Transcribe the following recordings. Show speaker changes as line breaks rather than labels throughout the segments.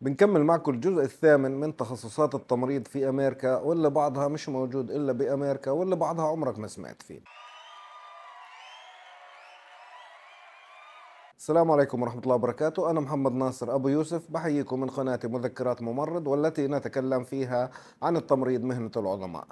بنكمل معكم الجزء الثامن من تخصصات التمريض في أمريكا واللي بعضها مش موجود إلا بأمريكا واللي بعضها عمرك ما سمعت فيه السلام عليكم ورحمة الله وبركاته أنا محمد ناصر أبو يوسف بحييكم من قناة مذكرات ممرض والتي نتكلم فيها عن التمريض مهنة العظماء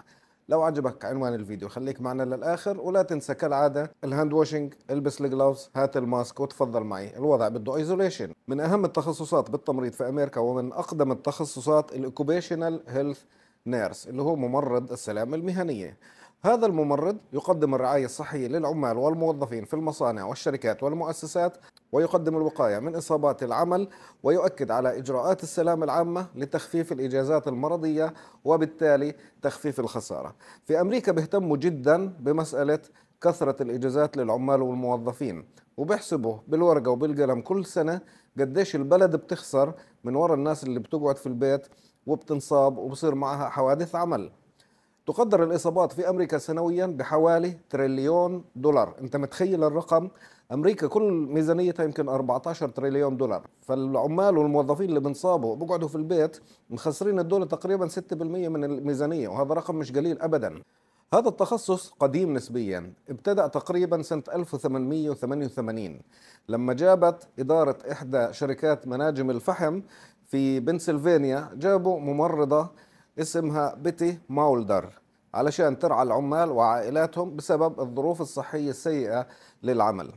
لو عجبك عنوان الفيديو خليك معنا للآخر ولا تنسى كالعادة الهاند واشنج البس الجلوفز هات الماسك وتفضل معي الوضع بده ايزوليشن من أهم التخصصات بالتمريض في أمريكا ومن أقدم التخصصات الأوكوبيشنال هيلث نيرس اللي هو ممرض السلامة المهنية هذا الممرض يقدم الرعاية الصحية للعمال والموظفين في المصانع والشركات والمؤسسات ويقدم الوقاية من إصابات العمل ويؤكد على إجراءات السلام العامة لتخفيف الإجازات المرضية وبالتالي تخفيف الخسارة في أمريكا بيهتموا جدا بمسألة كثرة الإجازات للعمال والموظفين وبيحسبوا بالورقة وبالقلم كل سنة قديش البلد بتخسر من وراء الناس اللي بتقعد في البيت وبتنصاب وبصير معها حوادث عمل تقدر الإصابات في أمريكا سنويا بحوالي تريليون دولار أنت متخيل الرقم أمريكا كل ميزانيتها يمكن 14 تريليون دولار فالعمال والموظفين اللي بنصابوا بقعدوا في البيت مخسرين الدولة تقريبا 6% من الميزانية وهذا رقم مش قليل أبدا هذا التخصص قديم نسبيا ابتدأ تقريبا سنة 1888 لما جابت إدارة إحدى شركات مناجم الفحم في بنسلفانيا جابوا ممرضة اسمها بيتي ماولدر علشان ترعى العمال وعائلاتهم بسبب الظروف الصحية السيئة للعمل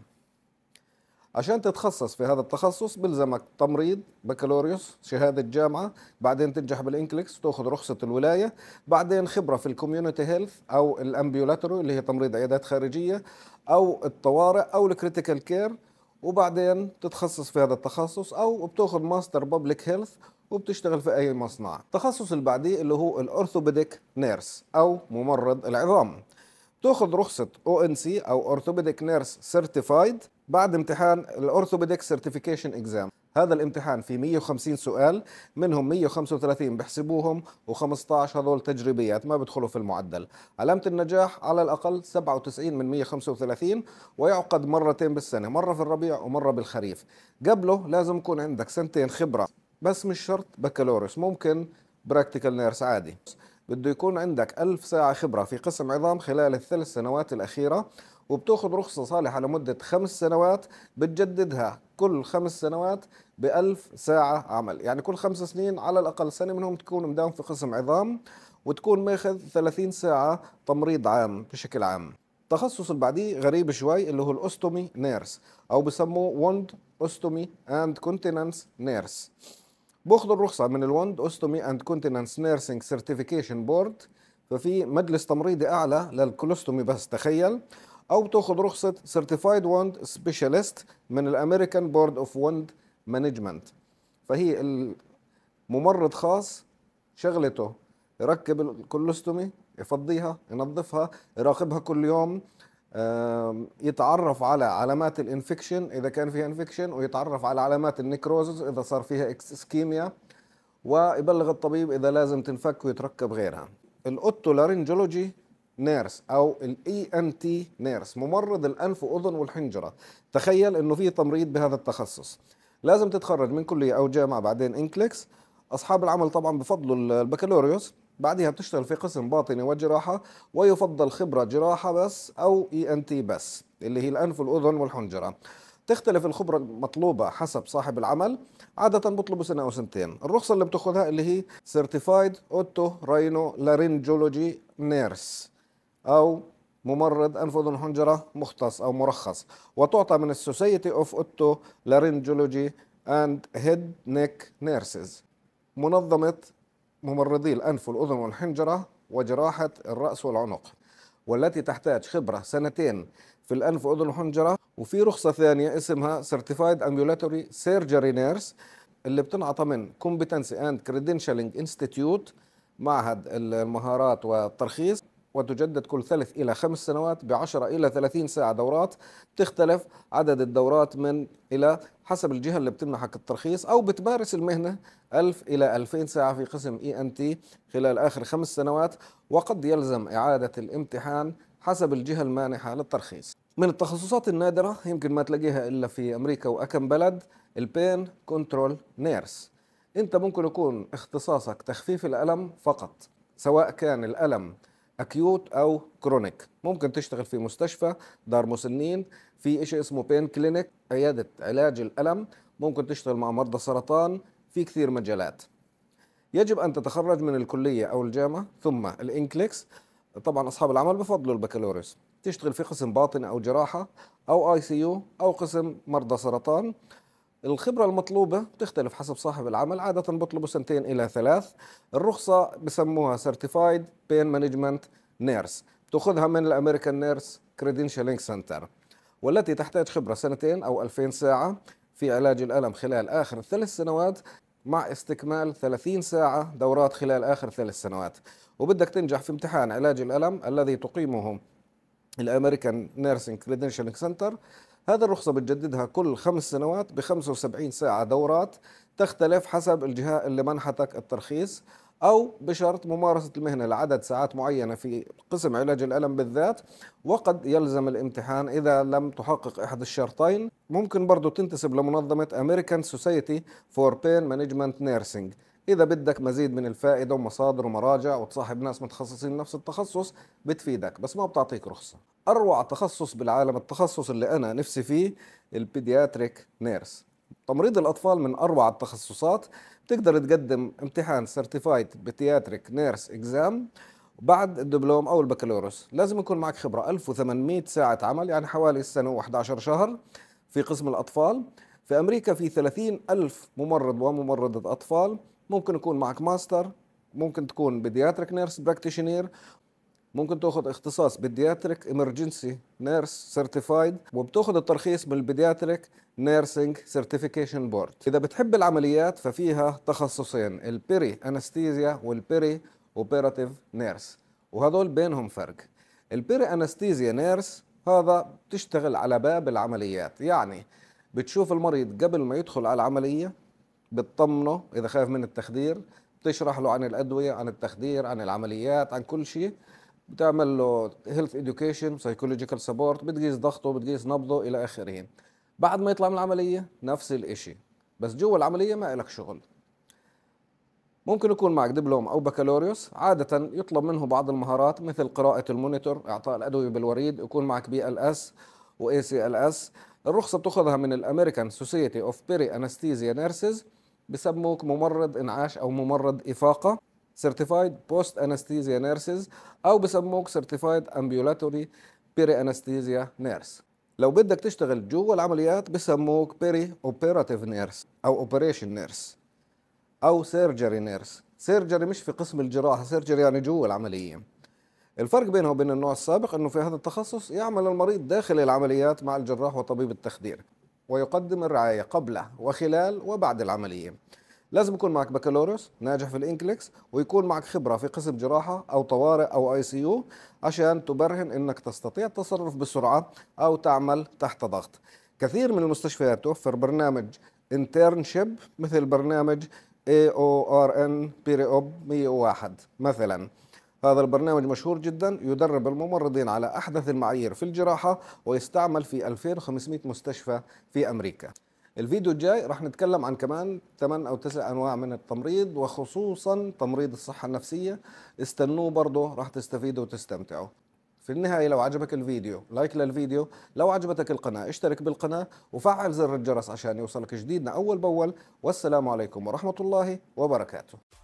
عشان تتخصص في هذا التخصص بلزمك تمريض بكالوريوس شهادة جامعة بعدين تنجح بالإنكليكس تأخذ رخصة الولاية بعدين خبرة في الكوميونيتي هيلث أو الأمبيولاترو اللي هي تمريض عيادات خارجية أو الطوارئ أو الكريتيكال كير وبعدين تتخصص في هذا التخصص او بتاخذ ماستر بابليك هيلث وبتشتغل في اي مصنع التخصص اللي بعديه اللي هو الاورثوبيديك نيرس او ممرض العظام تاخذ رخصه او ان سي او اورثوبيديك نيرس سيرتيفايد بعد امتحان الاورثوبيديك سيرتيفيكيشن اكزام هذا الامتحان فيه 150 سؤال منهم 135 بحسبوهم و15 هذول تجريبيات ما بدخلوا في المعدل علامة النجاح على الأقل 97 من 135 ويعقد مرتين بالسنة مرة في الربيع ومرة بالخريف قبله لازم يكون عندك سنتين خبرة بس مش شرط بكالوريوس ممكن براكتيكال نيرس عادي بده يكون عندك ألف ساعة خبرة في قسم عظام خلال الثلاث سنوات الأخيرة وبتاخذ رخصة صالحة لمدة خمس سنوات بتجددها كل خمس سنوات ب 1000 ساعة عمل يعني كل خمس سنين على الأقل سنة منهم تكون مداوم في قسم عظام وتكون ماخذ 30 ساعة تمريض عام بشكل عام التخصص اللي بعديه غريب شوي اللي هو الاوستومي نيرس او بسموه وند أستومي اند كونتيننس نيرس باخذ الرخصه من الوند أستومي اند كونتيننس نيرسينج سيرتيفيكيشن بورد ففي مجلس تمريضي اعلى للكولوستومي بس تخيل او بتأخذ رخصه سيرتيفايد وند سبيشالست من الامريكان بورد اوف وند مانجمنت فهي ممرض خاص شغلته يركب الكولوستومي يفضيها ينظفها يراقبها كل يوم يتعرف على علامات الانفكشن اذا كان فيها انفكشن ويتعرف على علامات النكروزز اذا صار فيها اسكيميا ويبلغ الطبيب اذا لازم تنفك ويتركب غيرها الاوتولارينجولوجي نيرس او الاي ان تي نيرس ممرض الانف واذن والحنجره تخيل انه في تمريض بهذا التخصص لازم تتخرج من كليه او جامعه بعدين انكليكس اصحاب العمل طبعا بفضلوا البكالوريوس بعدها بتشتغل في قسم باطنة وجراحة ويفضل خبرة جراحة بس أو إي أن تي بس اللي هي الأنف والأذن والحنجرة تختلف الخبرة المطلوبة حسب صاحب العمل عادة بطلبوا سنة أو سنتين الرخصة اللي بتاخذها اللي هي سيرتيفايد أوتو Rhino Laryngology نيرس أو ممرض أنف أذن حنجرة مختص أو مرخص وتعطى من السوسايتي أوف أوتو لارنجولوجي أند هيد نيك نيرسز منظمة ممرضي الأنف والأذن والحنجرة وجراحة الرأس والعنق والتي تحتاج خبرة سنتين في الأنف وأذن الحنجرة وفي رخصة ثانية اسمها سيرتيفايد امبيولاتوري سيرجري نيرس اللي بتنعطى من كومبتنسي اند كريدنشالينج انستيتيوت معهد المهارات والترخيص وتجدد كل ثلاث إلى خمس سنوات بعشرة إلى ثلاثين ساعة دورات تختلف عدد الدورات من إلى حسب الجهة اللي بتمنحك الترخيص أو بتمارس المهنة 1000 إلى 2000 ساعة في قسم إي أن تي خلال آخر خمس سنوات وقد يلزم إعادة الامتحان حسب الجهة المانحة للترخيص من التخصصات النادرة يمكن ما تلاقيها إلا في أمريكا وأكم بلد البين كنترول نيرس أنت ممكن يكون اختصاصك تخفيف الألم فقط سواء كان الألم اكيوت او كرونيك ممكن تشتغل في مستشفى دار مسنين في شيء اسمه بين كلينيك عياده علاج الالم ممكن تشتغل مع مرضى سرطان في كثير مجالات يجب ان تتخرج من الكليه او الجامعه ثم الانكليكس طبعا اصحاب العمل بفضلوا البكالوريوس تشتغل في قسم باطنه او جراحه او اي سي يو او قسم مرضى سرطان الخبرة المطلوبة بتختلف حسب صاحب العمل عادة بطلبوا سنتين إلى ثلاث الرخصة بسموها Certified Pain Management Nurse تأخذها من الأمريكان نيرس كريدنشالينج سنتر والتي تحتاج خبرة سنتين أو 2000 ساعة في علاج الألم خلال آخر ثلاث سنوات مع استكمال 30 ساعة دورات خلال آخر ثلاث سنوات وبدك تنجح في امتحان علاج الألم الذي تقيمه الامريكان نيرسينج كريدنشالينج سنتر هذا الرخصة بتجددها كل خمس سنوات ب 75 ساعة دورات تختلف حسب الجهة اللي منحتك الترخيص أو بشرط ممارسة المهنة لعدد ساعات معينة في قسم علاج الألم بالذات وقد يلزم الامتحان إذا لم تحقق أحد الشرطين ممكن برضو تنتسب لمنظمة American Society for Pain Management Nursing اذا بدك مزيد من الفائده ومصادر ومراجع وتصاحب ناس متخصصين نفس التخصص بتفيدك بس ما بتعطيك رخصه اروع تخصص بالعالم التخصص اللي انا نفسي فيه البيدياتريك نيرس تمريض الاطفال من اروع التخصصات بتقدر تقدم امتحان سيرتيفايد بيدياتريك نيرس اكزام بعد الدبلوم او البكالوريوس لازم يكون معك خبره 1800 ساعه عمل يعني حوالي السنه و11 شهر في قسم الاطفال في امريكا في 30 الف ممرض وممرضه اطفال ممكن يكون معك ماستر ممكن تكون بدياتريك نيرس براكتيشنير ممكن تاخذ اختصاص بيدياتريك امرجنسي نيرس سيرتيفايد وبتاخذ الترخيص من البيدياتريك نيرسينج سيرتيفيكيشن بورد اذا بتحب العمليات ففيها تخصصين البيري انستيزيا والبيري اوبراتيف نيرس وهذول بينهم فرق البيري انستيزيا نيرس هذا بتشتغل على باب العمليات يعني بتشوف المريض قبل ما يدخل على العمليه بتطمنه اذا خايف من التخدير بتشرح له عن الادويه عن التخدير عن العمليات عن كل شيء بتعمل له هيلث اديوكيشن سايكولوجيكال سبورت بتقيس ضغطه بتقيس نبضه الى اخره بعد ما يطلع من العمليه نفس الشيء بس جوا العمليه ما لك شغل ممكن يكون معك دبلوم او بكالوريوس عاده يطلب منه بعض المهارات مثل قراءه المونيتور اعطاء الادويه بالوريد يكون معك بي ال اس واي سي ال اس الرخصه بتاخذها من الامريكان سوسيتي اوف بيري انستيزيا نيرسز بسموك ممرض انعاش او ممرض افاقه سيرتيفايد بوست انستيزيا نيرسز او بسموك سيرتيفايد امبيولاتوري بيري انستيزيا نيرس لو بدك تشتغل جوا العمليات بسموك بيري اوبيراتيف نيرس او اوبريشن نيرس او سيرجري نيرس سيرجري مش في قسم الجراحه سيرجري يعني جوا العمليه الفرق بينه وبين النوع السابق انه في هذا التخصص يعمل المريض داخل العمليات مع الجراح وطبيب التخدير ويقدم الرعاية قبل وخلال وبعد العملية لازم يكون معك بكالوريوس ناجح في الانكليكس ويكون معك خبرة في قسم جراحة أو طوارئ أو آي سي يو عشان تبرهن أنك تستطيع التصرف بسرعة أو تعمل تحت ضغط كثير من المستشفيات توفر برنامج انترنشيب مثل برنامج AORN أوب 101 مثلاً هذا البرنامج مشهور جدا يدرب الممرضين على أحدث المعايير في الجراحة ويستعمل في 2500 مستشفى في أمريكا الفيديو الجاي رح نتكلم عن كمان 8 أو 9 أنواع من التمريض وخصوصا تمريض الصحة النفسية استنوه برضه رح تستفيدوا وتستمتعوا في النهاية لو عجبك الفيديو لايك للفيديو لو عجبتك القناة اشترك بالقناة وفعل زر الجرس عشان يوصلك جديدنا أول بأول والسلام عليكم ورحمة الله وبركاته